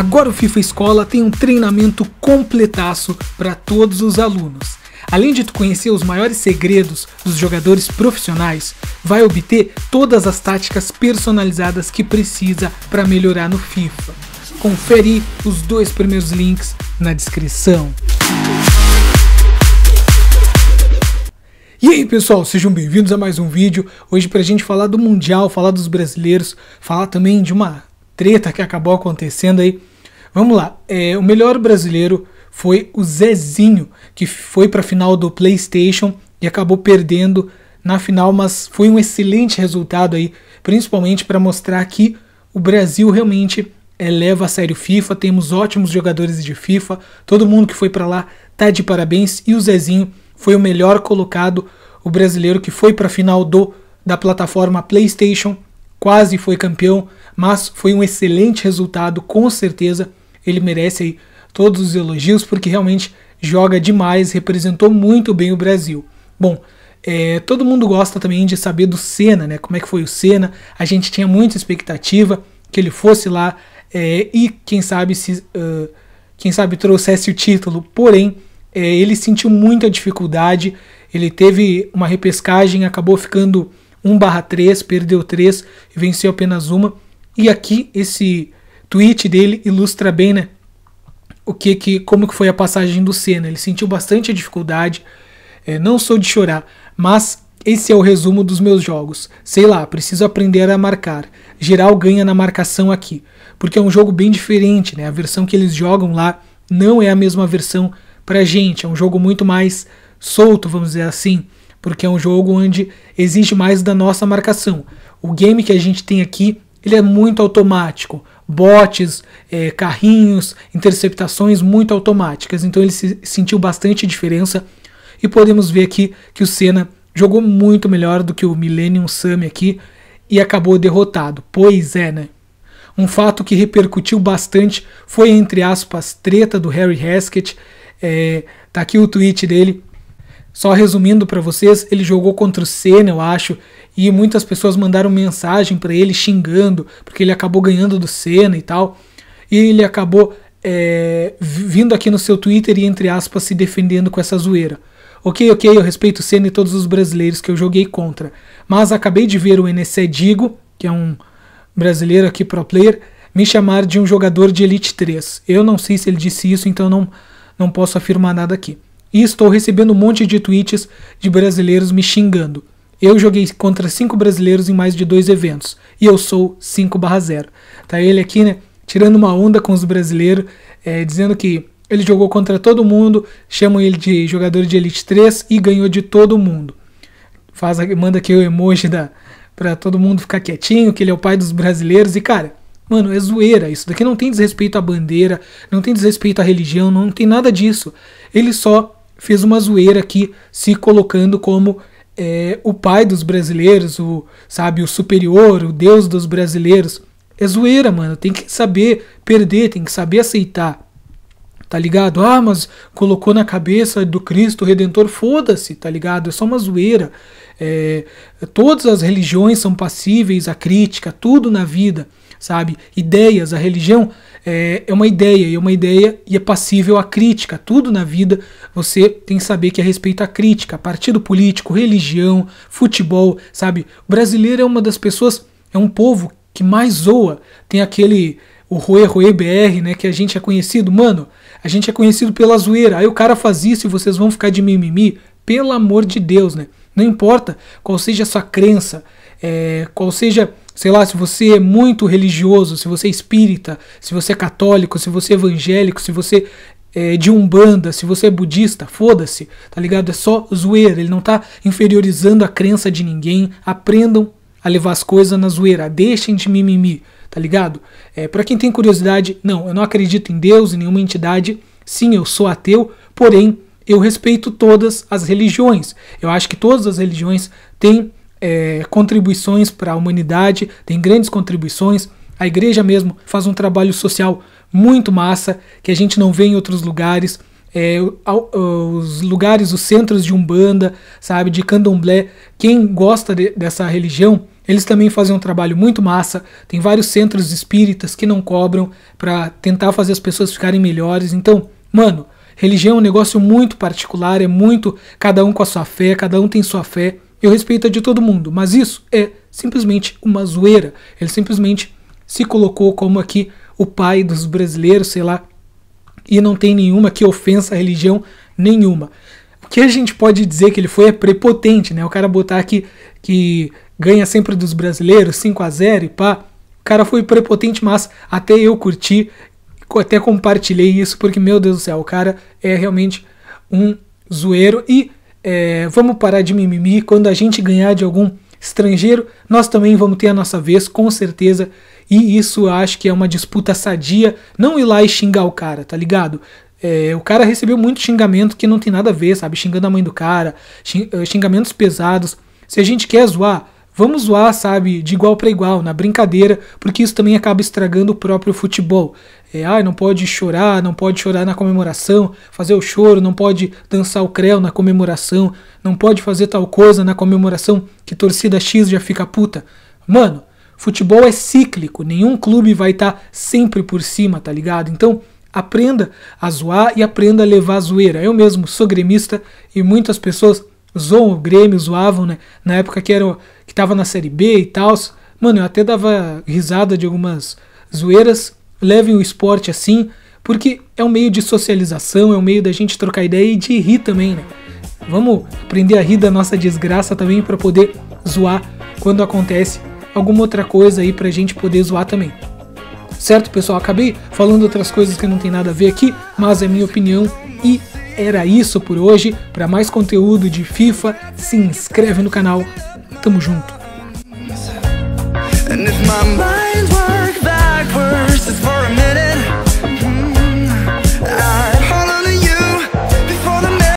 Agora o FIFA Escola tem um treinamento completaço para todos os alunos. Além de tu conhecer os maiores segredos dos jogadores profissionais, vai obter todas as táticas personalizadas que precisa para melhorar no FIFA. Confere os dois primeiros links na descrição. E aí pessoal, sejam bem-vindos a mais um vídeo. Hoje pra gente falar do Mundial, falar dos brasileiros, falar também de uma treta que acabou acontecendo aí Vamos lá. É, o melhor brasileiro foi o Zezinho, que foi para a final do PlayStation e acabou perdendo na final, mas foi um excelente resultado aí, principalmente para mostrar que o Brasil realmente é, leva a sério FIFA, temos ótimos jogadores de FIFA, todo mundo que foi para lá tá de parabéns e o Zezinho foi o melhor colocado, o brasileiro que foi para a final do da plataforma PlayStation, quase foi campeão, mas foi um excelente resultado com certeza ele merece todos os elogios porque realmente joga demais, representou muito bem o Brasil. Bom, é, todo mundo gosta também de saber do Senna, né? Como é que foi o Senna? A gente tinha muita expectativa que ele fosse lá é, e quem sabe se uh, quem sabe trouxesse o título. Porém, é, ele sentiu muita dificuldade. Ele teve uma repescagem, acabou ficando 1/3, perdeu 3 e venceu apenas uma. E aqui esse tweet dele ilustra bem, né? O que que como que foi a passagem do Senna? Ele sentiu bastante dificuldade. É, não sou de chorar, mas esse é o resumo dos meus jogos. Sei lá, preciso aprender a marcar. Geral ganha na marcação aqui, porque é um jogo bem diferente, né? A versão que eles jogam lá não é a mesma versão pra gente. É um jogo muito mais solto, vamos dizer assim, porque é um jogo onde exige mais da nossa marcação. O game que a gente tem aqui, ele é muito automático, botes, é, carrinhos, interceptações muito automáticas. Então ele se sentiu bastante diferença e podemos ver aqui que o Senna jogou muito melhor do que o Millennium Sami aqui e acabou derrotado. Pois é, né? Um fato que repercutiu bastante foi, entre aspas, treta do Harry Haskett. É, tá aqui o tweet dele só resumindo para vocês, ele jogou contra o Senna, eu acho, e muitas pessoas mandaram mensagem para ele xingando, porque ele acabou ganhando do Senna e tal. E ele acabou é, vindo aqui no seu Twitter e, entre aspas, se defendendo com essa zoeira. Ok, ok, eu respeito o Senna e todos os brasileiros que eu joguei contra, mas acabei de ver o NC Digo, que é um brasileiro aqui pro player, me chamar de um jogador de Elite 3. Eu não sei se ele disse isso, então não, não posso afirmar nada aqui. E estou recebendo um monte de tweets de brasileiros me xingando. Eu joguei contra cinco brasileiros em mais de dois eventos. E eu sou 5/0. Tá ele aqui, né? Tirando uma onda com os brasileiros, é, dizendo que ele jogou contra todo mundo, chamam ele de jogador de Elite 3 e ganhou de todo mundo. Faz, manda aqui o emoji para pra todo mundo ficar quietinho, que ele é o pai dos brasileiros. E cara, mano, é zoeira. Isso daqui não tem desrespeito à bandeira, não tem desrespeito à religião, não tem nada disso. Ele só fez uma zoeira aqui, se colocando como é, o pai dos brasileiros, o sabe, o superior, o deus dos brasileiros. É zoeira, mano. Tem que saber perder, tem que saber aceitar tá ligado? Ah, mas colocou na cabeça do Cristo Redentor, foda-se, tá ligado? É só uma zoeira. É, todas as religiões são passíveis à crítica, tudo na vida, sabe? Ideias, a religião é, é uma ideia, e é uma ideia e é passível à crítica. Tudo na vida você tem que saber que é respeito à crítica. Partido político, religião, futebol, sabe? O brasileiro é uma das pessoas, é um povo que mais zoa. Tem aquele o Rue Rue BR, né, que a gente é conhecido, mano, a gente é conhecido pela zoeira. Aí o cara faz isso e vocês vão ficar de mimimi. Pelo amor de Deus, né? Não importa qual seja a sua crença, é, qual seja, sei lá, se você é muito religioso, se você é espírita, se você é católico, se você é evangélico, se você é de umbanda, se você é budista, foda-se, tá ligado? É só zoeira, ele não tá inferiorizando a crença de ninguém. Aprendam a levar as coisas na zoeira. Deixem de mimimi, tá ligado? É, para quem tem curiosidade, não, eu não acredito em Deus, em nenhuma entidade. Sim, eu sou ateu, porém eu respeito todas as religiões. Eu acho que todas as religiões têm é, contribuições para a humanidade, têm grandes contribuições. A igreja mesmo faz um trabalho social muito massa que a gente não vê em outros lugares. É, os lugares, os centros de umbanda, sabe, de candomblé. Quem gosta de, dessa religião eles também fazem um trabalho muito massa, tem vários centros espíritas que não cobram para tentar fazer as pessoas ficarem melhores. Então, mano, religião é um negócio muito particular, é muito cada um com a sua fé, cada um tem sua fé. Eu respeito a de todo mundo, mas isso é simplesmente uma zoeira. Ele simplesmente se colocou como aqui o pai dos brasileiros, sei lá, e não tem nenhuma que ofensa a religião nenhuma que a gente pode dizer que ele foi é prepotente, né? O cara botar aqui que ganha sempre dos brasileiros, 5 a 0 e pá. O cara foi prepotente, mas até eu curti, até compartilhei isso, porque, meu Deus do céu, o cara é realmente um zoeiro. E é, vamos parar de mimimi. Quando a gente ganhar de algum estrangeiro, nós também vamos ter a nossa vez, com certeza. E isso eu acho que é uma disputa sadia. Não ir lá e xingar o cara, tá ligado? É, o cara recebeu muito xingamento que não tem nada a ver, sabe? Xingando a mãe do cara, eh, xingamentos pesados. Se a gente quer zoar, vamos zoar, sabe? De igual para igual, na brincadeira, porque isso também acaba estragando o próprio futebol. É, ah, não pode chorar, não pode chorar na comemoração, fazer o choro, não pode dançar o creu na comemoração, não pode fazer tal coisa na comemoração que torcida X já fica puta. Mano, futebol é cíclico, nenhum clube vai estar tá sempre por cima, tá ligado? Então, Aprenda a zoar e aprenda a levar a zoeira. Eu mesmo sou gremista e muitas pessoas zoam o Grêmio, zoavam, né? Na época que era que tava na Série B e tal. Mano, eu até dava risada de algumas zoeiras. Levem o esporte assim, porque é um meio de socialização, é um meio da gente trocar ideia e de rir também, né? Vamos aprender a rir da nossa desgraça também para poder zoar quando acontece alguma outra coisa aí pra gente poder zoar também. Certo, pessoal? Acabei falando outras coisas que não tem nada a ver aqui, mas é minha opinião e era isso por hoje. Para mais conteúdo de FIFA, se inscreve no canal. Tamo junto. And if my mind